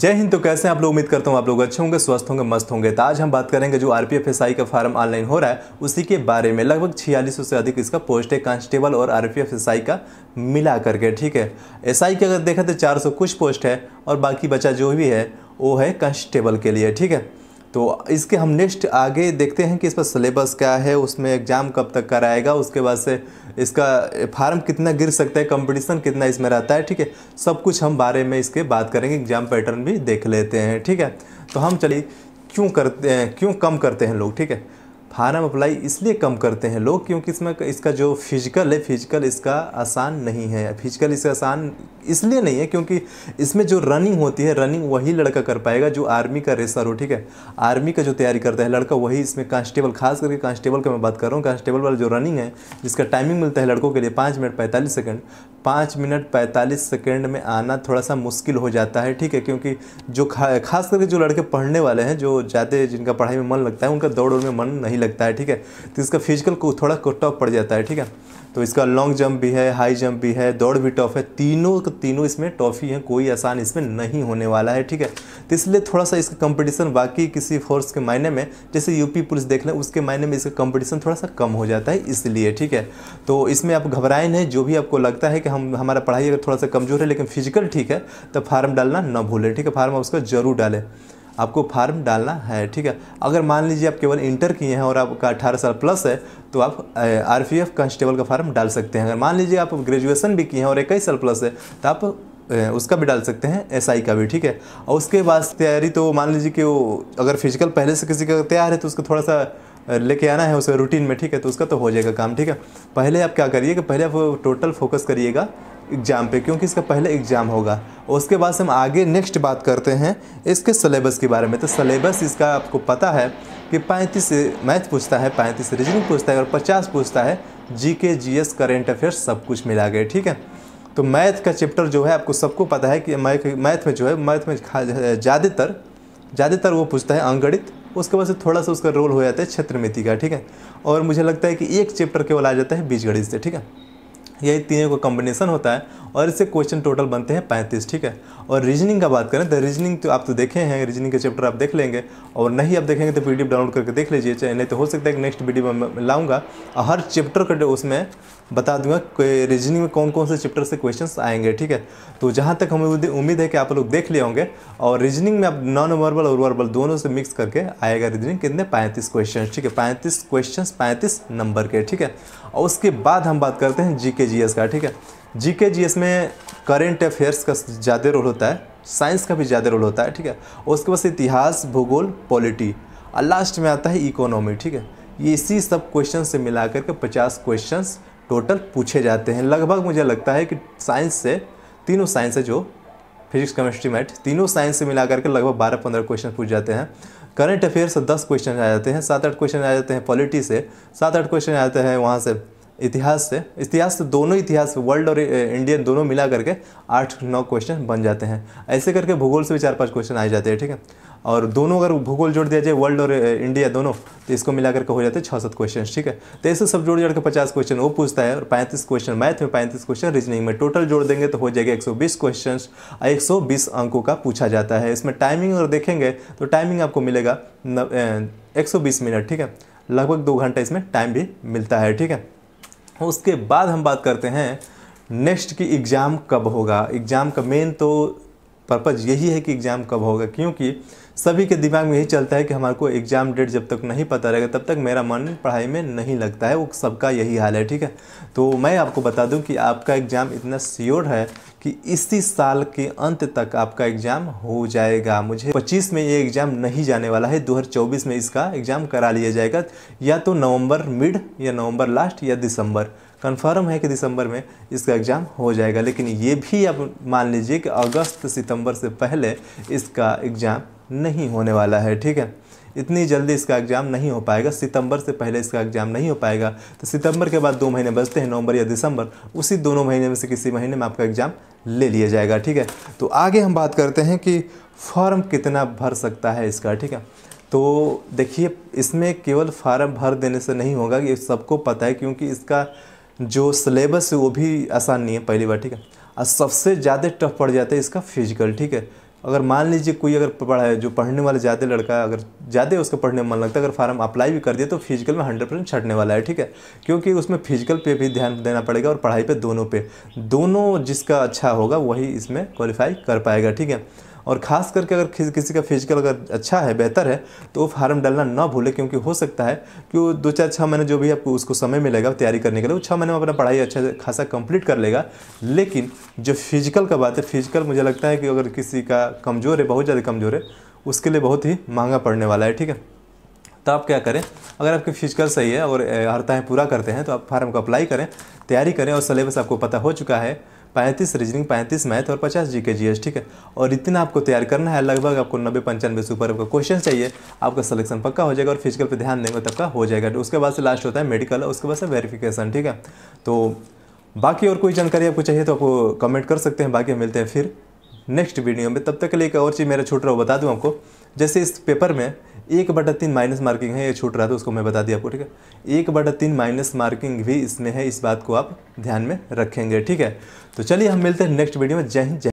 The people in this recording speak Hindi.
जय हिंद तो कैसे हैं आप लोग उम्मीद करता हूँ आप लोग अच्छे होंगे स्वस्थ होंगे मस्त होंगे तो आज हम बात करेंगे जो आर पी एफ का फार्म ऑनलाइन हो रहा है उसी के बारे में लगभग छियालीस से अधिक इसका पोस्ट है कांस्टेबल और R P F S I का मिला करके ठीक है एस आई की अगर देखा तो चार सौ कुछ पोस्ट है और बाकी बचा जो भी है वो है कांस्टेबल के लिए ठीक है तो इसके हम नेक्स्ट आगे देखते हैं कि इस पर सिलेबस क्या है उसमें एग्ज़ाम कब तक कराएगा उसके बाद से इसका फार्म कितना गिर सकता है कंपटीशन कितना इसमें रहता है ठीक है सब कुछ हम बारे में इसके बात करेंगे एग्ज़ाम पैटर्न भी देख लेते हैं ठीक है तो हम चलिए क्यों करते हैं क्यों कम करते हैं लोग ठीक है फार्म अप्लाई इसलिए कम करते हैं लोग क्योंकि इसमें इसका जो फिजिकल है फिजिकल इसका आसान नहीं है फिजिकल इसका आसान इसलिए नहीं है क्योंकि इसमें जो रनिंग होती है रनिंग वही लड़का कर पाएगा जो आर्मी का रेसर हो ठीक है आर्मी का जो तैयारी करता है लड़का वही इसमें कांस्टेबल खास करके कांस्टेबल का मैं बात कर रहा हूँ कांस्टेबल वाला जो रनिंग है जिसका टाइमिंग मिलता है लड़कों के लिए पाँच मिनट पैंतालीस सेकेंड पाँच मिनट पैंतालीस सेकेंड में आना थोड़ा सा मुश्किल हो जाता है ठीक है क्योंकि जो खा खास करके जो लड़के पढ़ने वाले हैं जो ज़्यादा जिनका पढ़ाई में मन लगता है उनका दौड़ में मन नहीं लगता है ठीक है तो इसका फिजिकल को थोड़ा टॉप पड़ जाता है ठीक है तो इसका लॉन्ग जंप भी है हाई जंप भी है दौड़ भी टॉफ है तीनों तीनों इसमें टॉफ़ी हैं कोई आसान इसमें नहीं होने वाला है ठीक है तो इसलिए थोड़ा सा इसका कंपटीशन बाकी किसी फोर्स के मायने में जैसे यूपी पुलिस देख लें उसके मायने में इसका कंपटीशन थोड़ा सा कम हो जाता है इसलिए ठीक है तो इसमें आप घबराए नहीं जो भी आपको लगता है कि हम हमारा पढ़ाई अगर थोड़ा सा कमज़ोर है लेकिन फिजिकल ठीक है तो फार्म डालना ना भूलें ठीक है फार्म उसका ज़रूर डालें आपको फार्म डालना है ठीक है अगर मान लीजिए आप केवल इंटर किए हैं और आपका अठारह साल प्लस है तो आप आर पी एफ कांस्टेबल का फार्म डाल सकते हैं अगर मान लीजिए आप ग्रेजुएसन भी किए हैं और इक्कीस साल प्लस है तो आप उसका भी डाल सकते हैं एसआई का भी ठीक है और उसके बाद तैयारी तो मान लीजिए कि वो अगर फिजिकल पहले से किसी का तैयार है तो उसको थोड़ा सा लेके आना है उसे रूटीन में ठीक है तो उसका तो हो जाएगा काम ठीक है पहले आप क्या करिएगा पहले आप टोटल फोकस करिएगा एग्ज़ाम पे क्योंकि इसका पहले एग्ज़ाम होगा उसके बाद हम आगे नेक्स्ट बात करते हैं इसके सलेबस के बारे में तो सलेबस इसका आपको पता है कि पैंतीस मैथ पूछता है पैंतीस रीजनिंग पूछता है और पचास पूछता है जी के जी एस करेंट अफेयर्स सब कुछ मिला गए ठीक है तो मैथ का चैप्टर जो है आपको सबको पता है कि मैथ में जो है मैथ में ज़्यादातर ज़्यादातर वो पूछता है अंगणित उसके बाद से थोड़ा सा उसका रोल हो जाता है क्षेत्रमिति का ठीक है और मुझे लगता है कि एक चैप्टर केवल आ जाता है बीजगणित से ठीक है यही तीनों का कॉम्बिनेशन होता है और इससे क्वेश्चन टोटल बनते हैं पैंतीस ठीक है और रीजनिंग का बात करें तो रीजनिंग तो आप तो देखे हैं रीजनिंग के चैप्टर आप देख लेंगे और नहीं आप देखेंगे तो पीडीएफ डाउनलोड करके देख लीजिए चाहे नहीं तो हो सकता है कि नेक्स्ट वीडियो में लाऊंगा और हर चैप्टर का उसमें बता दूंगा रीजनिंग में कौन कौन से चैप्टर से क्वेश्चन आएंगे ठीक है तो जहाँ तक हमें उम्मीद है कि आप लोग देख लिया होंगे और रीजनिंग में आप नॉन वर्बल और वर्बल दोनों से मिक्स करके आएगा रीजनिंग कितने पैंतीस क्वेश्चन ठीक है पैंतीस क्वेश्चन पैंतीस नंबर के ठीक है और उसके बाद हम बात करते हैं जी के जीएस का ठीक है जीके जीएस में करेंट अफेयर्स का ज़्यादा रोल होता है साइंस का भी ज़्यादा रोल होता है ठीक है उसके बाद इतिहास भूगोल पॉलिटी और लास्ट में आता है इकोनॉमी ठीक है ये इसी सब क्वेश्चन से मिला करके पचास क्वेश्चन टोटल पूछे जाते हैं लगभग मुझे लगता है कि साइंस से तीनों साइंस है जो फिजिक्स केमिस्ट्री मैथ तीनों साइंस से मिला करके लगभग बारह पंद्रह क्वेश्चन पूछ जाते हैं करंट अफेयर से दस क्वेश्चन आ जाते हैं सात आठ क्वेश्चन आ जाते हैं पॉलिटी से सात आठ क्वेश्चन आ जाते हैं वहाँ से इतिहास से इतिहास से दोनों इतिहास वर्ल्ड और इंडियन दोनों मिला करके आठ नौ क्वेश्चन बन जाते हैं ऐसे करके भूगोल से भी चार पाँच क्वेश्चन आ जाते हैं ठीक है और दोनों अगर भूगोल जोड़ दिया जाए वर्ल्ड और इंडिया दोनों तो इसको मिला करके हो जाते हैं छः सात क्वेश्चन ठीक है तो ऐसे सब जोड़ जोड़ के पचास क्वेश्चन वो पूछता है और पैंतीस क्वेश्चन मैथ में पैंतीस क्वेश्चन रीजनिंग में टोटल जोड़ देंगे तो हो जाएगा एक सौ बीस क्वेश्चन एक सौ बीस अंकों का पूछा जाता है इसमें टाइमिंग अगर देखेंगे तो टाइमिंग आपको मिलेगा एक सौ बीस मिनट ठीक है लगभग दो घंटा इसमें टाइम भी मिलता है ठीक है उसके बाद हम बात करते हैं नेक्स्ट की एग्ज़ाम कब होगा एग्ज़ाम का मेन तो पर्पज़ यही है कि एग्ज़ाम कब होगा क्योंकि सभी के दिमाग में यही चलता है कि हमारे को एग्ज़ाम डेट जब तक नहीं पता रहेगा तब तक मेरा मन पढ़ाई में नहीं लगता है वो सबका यही हाल है ठीक है तो मैं आपको बता दूं कि आपका एग्ज़ाम इतना स्योर है कि इसी साल के अंत तक आपका एग्ज़ाम हो जाएगा मुझे 25 में ये एग्ज़ाम नहीं जाने वाला है 2024 में इसका एग्ज़ाम करा लिया जाएगा या तो नवंबर मिड या नवंबर लास्ट या दिसंबर कन्फर्म है कि दिसंबर में इसका एग्ज़ाम हो जाएगा लेकिन ये भी आप मान लीजिए कि अगस्त सितंबर से पहले इसका एग्ज़ाम नहीं होने वाला है ठीक है इतनी जल्दी इसका एग्ज़ाम नहीं हो पाएगा सितंबर से पहले इसका एग्ज़ाम नहीं हो पाएगा तो सितंबर के बाद दो महीने बचते हैं नवंबर या दिसंबर उसी दोनों महीने में से किसी महीने में आपका एग्ज़ाम ले लिया जाएगा ठीक है तो आगे हम बात करते हैं कि फॉर्म कितना भर सकता है इसका ठीक है तो देखिए इसमें केवल फार्म भर देने से नहीं होगा ये सबको पता है क्योंकि इसका जो सिलेबस है वो भी आसान नहीं है पहली बार ठीक है और सबसे ज़्यादा टफ पड़ जाता है इसका फिजिकल ठीक है अगर मान लीजिए कोई अगर पढ़ा है जो पढ़ने वाला ज़्यादा लड़का है अगर ज़्यादा उसका पढ़ने में मन लगता है अगर फार्म अप्लाई भी कर दिया तो फिजिकल में हंड्रेड परसेंट छटने वाला है ठीक है क्योंकि उसमें फिजिकल पे भी ध्यान देना पड़ेगा और पढ़ाई पे दोनों पे दोनों जिसका अच्छा होगा वही इसमें क्वालिफाई कर पाएगा ठीक है और ख़ास करके अगर किसी का फिजिकल अगर अच्छा है बेहतर है तो वो फार्म डालना ना भूले क्योंकि हो सकता है कि वो दो चार छः महीने जो भी आपको उसको समय मिलेगा तैयारी करने के लिए वो छः महीने में अपना पढ़ाई अच्छा खासा कंप्लीट कर लेगा लेकिन जो फिजिकल का बात है फिजिकल मुझे लगता है कि अगर किसी का कमज़ोर है बहुत ज़्यादा कमज़ोर है उसके लिए बहुत ही महंगा पड़ने वाला है ठीक है तो आप क्या करें अगर आपके फिजिकल सही है और हरताएँ पूरा करते हैं तो आप फार्म को अप्लाई करें तैयारी करें और सलेबस आपको पता हो चुका है पैंतीस रीजनिंग पैंतीस मैथ और पचास जी के जी ठीक है और इतना आपको तैयार करना है लगभग आपको नब्बे पंचानवे से ऊपर आपका क्वेश्चन चाहिए आपका सिलेक्शन पक्का हो जाएगा और फिजिकल पर ध्यान देंगे तब का हो जाएगा उसके बाद से लास्ट होता है मेडिकल उसके बाद से वेरिफिकेशन ठीक है तो बाकी और कोई जानकारी आपको चाहिए तो आपको कमेंट कर सकते हैं बाकी मिलते हैं फिर नेक्स्ट वीडियो में तब तक के लिए एक और चीज़ मेरा छोटा हो बता दूँ आपको जैसे इस पेपर में एक बटा तीन माइनस मार्किंग है ये छूट रहा था उसको मैं बता दिया आपको ठीक है एक बटा तीन माइनस मार्किंग भी इसमें है इस बात को आप ध्यान में रखेंगे ठीक है तो चलिए हम मिलते हैं नेक्स्ट वीडियो में जय हिंद जय